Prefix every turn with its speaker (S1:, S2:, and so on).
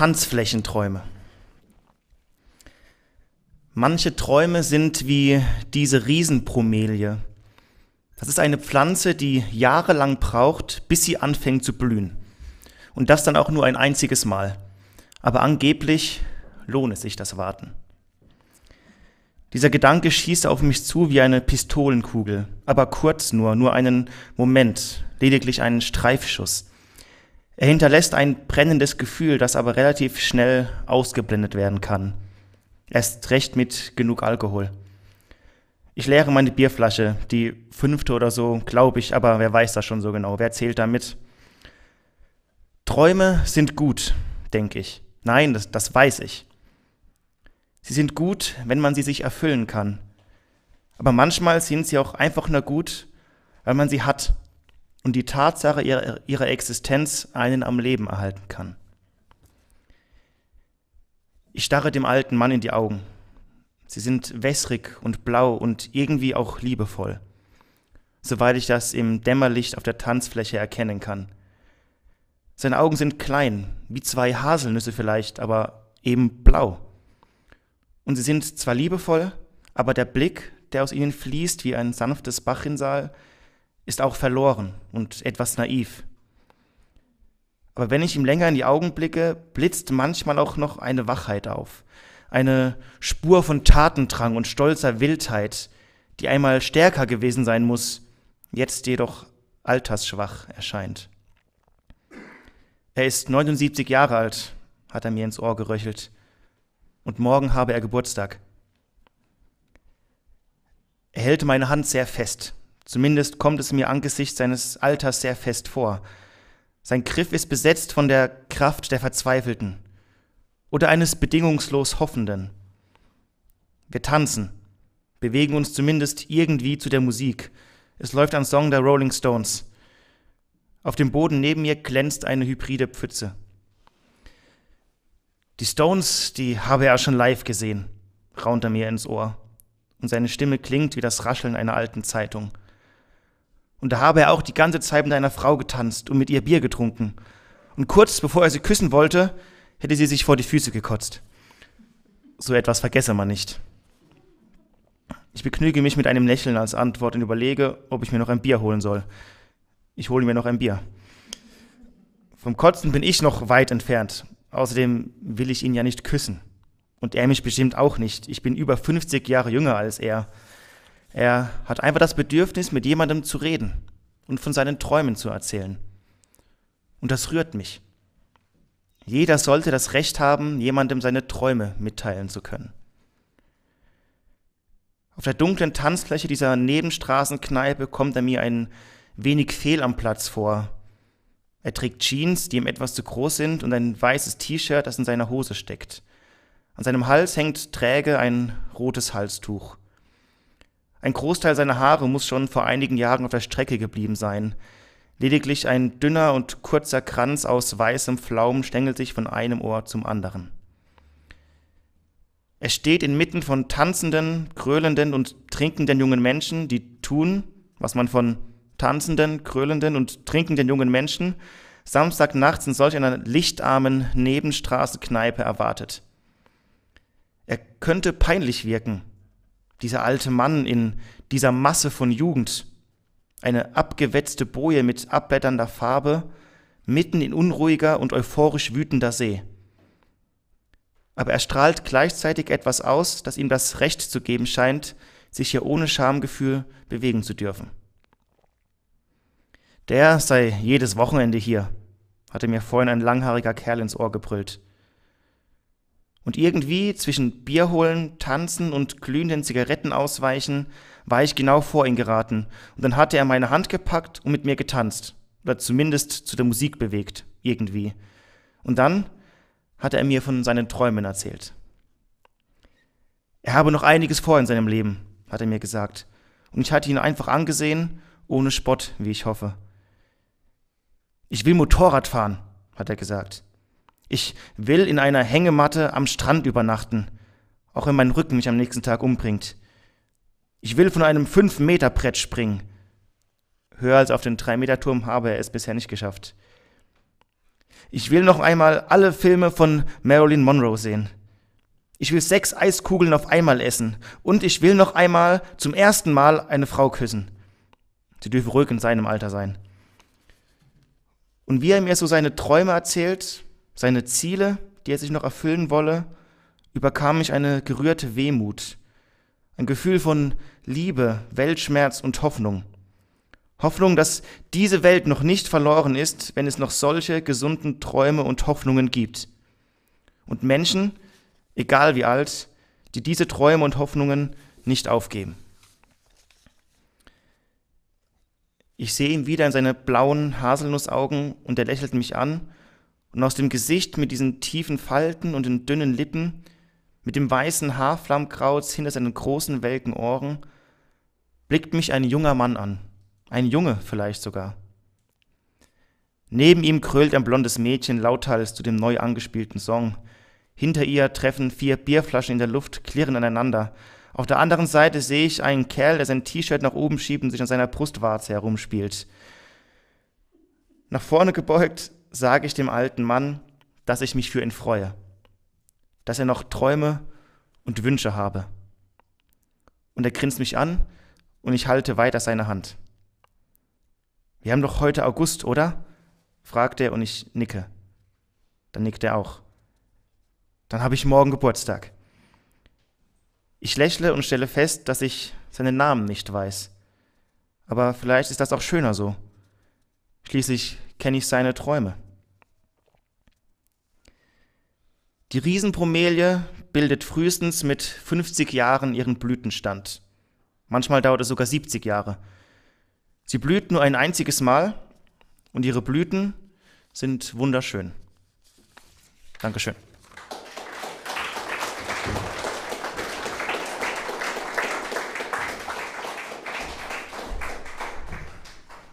S1: Tanzflächenträume. Manche Träume sind wie diese Riesenpromelie. Das ist eine Pflanze, die jahrelang braucht, bis sie anfängt zu blühen. Und das dann auch nur ein einziges Mal. Aber angeblich lohnt es sich das Warten. Dieser Gedanke schießt auf mich zu wie eine Pistolenkugel, aber kurz nur, nur einen Moment, lediglich einen Streifschuss. Er hinterlässt ein brennendes Gefühl, das aber relativ schnell ausgeblendet werden kann. Erst recht mit genug Alkohol. Ich leere meine Bierflasche, die fünfte oder so, glaube ich, aber wer weiß das schon so genau, wer zählt damit? Träume sind gut, denke ich. Nein, das, das weiß ich. Sie sind gut, wenn man sie sich erfüllen kann. Aber manchmal sind sie auch einfach nur gut, weil man sie hat und die Tatsache ihrer, ihrer Existenz einen am Leben erhalten kann. Ich starre dem alten Mann in die Augen. Sie sind wässrig und blau und irgendwie auch liebevoll, soweit ich das im Dämmerlicht auf der Tanzfläche erkennen kann. Seine Augen sind klein, wie zwei Haselnüsse vielleicht, aber eben blau. Und sie sind zwar liebevoll, aber der Blick, der aus ihnen fließt wie ein sanftes Bachinsaal, ist auch verloren und etwas naiv. Aber wenn ich ihm länger in die Augen blicke, blitzt manchmal auch noch eine Wachheit auf, eine Spur von Tatendrang und stolzer Wildheit, die einmal stärker gewesen sein muss, jetzt jedoch altersschwach erscheint. Er ist 79 Jahre alt, hat er mir ins Ohr geröchelt, und morgen habe er Geburtstag. Er hält meine Hand sehr fest Zumindest kommt es mir angesichts seines Alters sehr fest vor. Sein Griff ist besetzt von der Kraft der Verzweifelten oder eines bedingungslos Hoffenden. Wir tanzen, bewegen uns zumindest irgendwie zu der Musik. Es läuft ein Song der Rolling Stones. Auf dem Boden neben mir glänzt eine hybride Pfütze. Die Stones, die habe er schon live gesehen, raunt er mir ins Ohr. Und seine Stimme klingt wie das Rascheln einer alten Zeitung. Und da habe er auch die ganze Zeit mit einer Frau getanzt und mit ihr Bier getrunken. Und kurz bevor er sie küssen wollte, hätte sie sich vor die Füße gekotzt. So etwas vergesse man nicht. Ich begnüge mich mit einem Lächeln als Antwort und überlege, ob ich mir noch ein Bier holen soll. Ich hole mir noch ein Bier. Vom Kotzen bin ich noch weit entfernt. Außerdem will ich ihn ja nicht küssen. Und er mich bestimmt auch nicht. Ich bin über 50 Jahre jünger als er. Er hat einfach das Bedürfnis, mit jemandem zu reden und von seinen Träumen zu erzählen. Und das rührt mich. Jeder sollte das Recht haben, jemandem seine Träume mitteilen zu können. Auf der dunklen Tanzfläche dieser Nebenstraßenkneipe kommt er mir ein wenig fehl am Platz vor. Er trägt Jeans, die ihm etwas zu groß sind, und ein weißes T-Shirt, das in seiner Hose steckt. An seinem Hals hängt träge ein rotes Halstuch. Ein Großteil seiner Haare muss schon vor einigen Jahren auf der Strecke geblieben sein. Lediglich ein dünner und kurzer Kranz aus weißem Flaum schlängelt sich von einem Ohr zum anderen. Er steht inmitten von tanzenden, kröhlenden und trinkenden jungen Menschen, die tun, was man von tanzenden, kröhlenden und trinkenden jungen Menschen Samstagnachts in solch einer lichtarmen Nebenstraßenkneipe erwartet. Er könnte peinlich wirken, dieser alte Mann in dieser Masse von Jugend, eine abgewetzte Boje mit abblätternder Farbe, mitten in unruhiger und euphorisch wütender See. Aber er strahlt gleichzeitig etwas aus, das ihm das Recht zu geben scheint, sich hier ohne Schamgefühl bewegen zu dürfen. Der sei jedes Wochenende hier, hatte mir vorhin ein langhaariger Kerl ins Ohr gebrüllt. Und irgendwie zwischen Bier holen, tanzen und glühenden Zigaretten ausweichen, war ich genau vor ihn geraten. Und dann hatte er meine Hand gepackt und mit mir getanzt. Oder zumindest zu der Musik bewegt, irgendwie. Und dann hatte er mir von seinen Träumen erzählt. Er habe noch einiges vor in seinem Leben, hat er mir gesagt. Und ich hatte ihn einfach angesehen, ohne Spott, wie ich hoffe. Ich will Motorrad fahren, hat er gesagt. Ich will in einer Hängematte am Strand übernachten, auch wenn mein Rücken mich am nächsten Tag umbringt. Ich will von einem 5-Meter-Brett springen. Höher als auf den 3-Meter-Turm habe er es bisher nicht geschafft. Ich will noch einmal alle Filme von Marilyn Monroe sehen. Ich will sechs Eiskugeln auf einmal essen. Und ich will noch einmal zum ersten Mal eine Frau küssen. Sie dürfe ruhig in seinem Alter sein. Und wie er mir so seine Träume erzählt, seine Ziele, die er sich noch erfüllen wolle, überkam mich eine gerührte Wehmut, ein Gefühl von Liebe, Weltschmerz und Hoffnung. Hoffnung, dass diese Welt noch nicht verloren ist, wenn es noch solche gesunden Träume und Hoffnungen gibt. Und Menschen, egal wie alt, die diese Träume und Hoffnungen nicht aufgeben. Ich sehe ihn wieder in seine blauen Haselnussaugen und er lächelt mich an und aus dem Gesicht mit diesen tiefen Falten und den dünnen Lippen, mit dem weißen Haarflammkrauts hinter seinen großen welken Ohren, blickt mich ein junger Mann an, ein Junge vielleicht sogar. Neben ihm krölt ein blondes Mädchen lauthals zu dem neu angespielten Song. Hinter ihr treffen vier Bierflaschen in der Luft, klirren aneinander. Auf der anderen Seite sehe ich einen Kerl, der sein T-Shirt nach oben schiebt und sich an seiner Brustwarze herumspielt. Nach vorne gebeugt sage ich dem alten Mann, dass ich mich für ihn freue, dass er noch Träume und Wünsche habe. Und er grinst mich an und ich halte weiter seine Hand. Wir haben doch heute August, oder? fragt er und ich nicke. Dann nickt er auch. Dann habe ich morgen Geburtstag. Ich lächle und stelle fest, dass ich seinen Namen nicht weiß. Aber vielleicht ist das auch schöner so. Schließlich kenne ich seine Träume. Die Riesenbromelier bildet frühestens mit 50 Jahren ihren Blütenstand. Manchmal dauert es sogar 70 Jahre. Sie blüht nur ein einziges Mal und ihre Blüten sind wunderschön. Dankeschön.